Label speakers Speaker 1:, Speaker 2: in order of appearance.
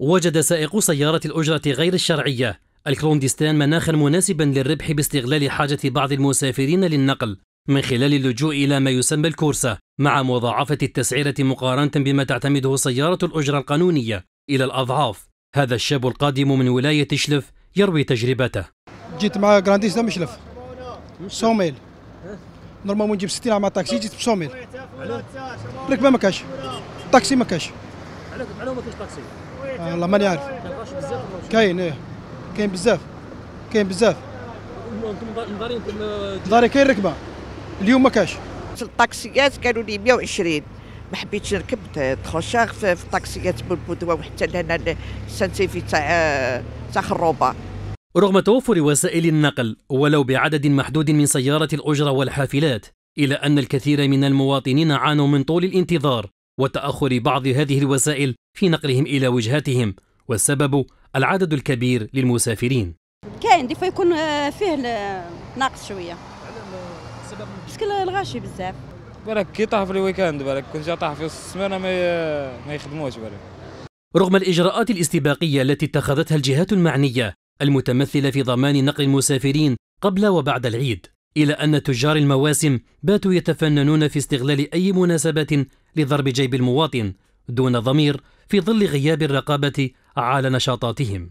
Speaker 1: وجد سائق سيارة الأجرة غير الشرعية الكلونديستان مناخا مناسبا للربح باستغلال حاجة بعض المسافرين للنقل من خلال اللجوء إلى ما يسمى الكورسة مع مضاعفة التسعيرة مقارنة بما تعتمده سيارة الأجرة القانونية إلى الأضعاف هذا الشاب القادم من ولاية شلف يروي تجربته
Speaker 2: جيت مع جرانديس من شلف 100 نورمالمون نجيب 60 مع تاكسي جيت بسوميل ركبة ما كاش تاكسي ما كاش على ما كاش والله ماني عارف كاين ايه كاين بزاف كاين بزاف
Speaker 3: داري كاين ركبه اليوم ما كاش الطاكسيات كانوا لي 120 ما حبيتش نركب تخوشاغ في الطاكسيات بالبودوا وحتى لهنا السانتيفي تاع آه، تاع خروبه
Speaker 1: رغم توفر وسائل النقل ولو بعدد محدود من سيارات الأجرة والحافلات إلا أن الكثير من المواطنين عانوا من طول الانتظار وتأخر بعض هذه الوسائل في نقلهم إلى وجهاتهم والسبب العدد الكبير للمسافرين
Speaker 3: كاين دي يكون آه، فيه ناقص شويه السبب الغاشي بزاف
Speaker 1: بالك كي طاح في الويكاند بالك كون جا طاح في السمانه ما ما يخدموش بالك رغم الإجراءات الاستباقية التي اتخذتها الجهات المعنية المتمثلة في ضمان نقل المسافرين قبل وبعد العيد إلى أن تجار المواسم باتوا يتفننون في استغلال أي مناسبة لضرب جيب المواطن دون ضمير في ظل غياب الرقابة على نشاطاتهم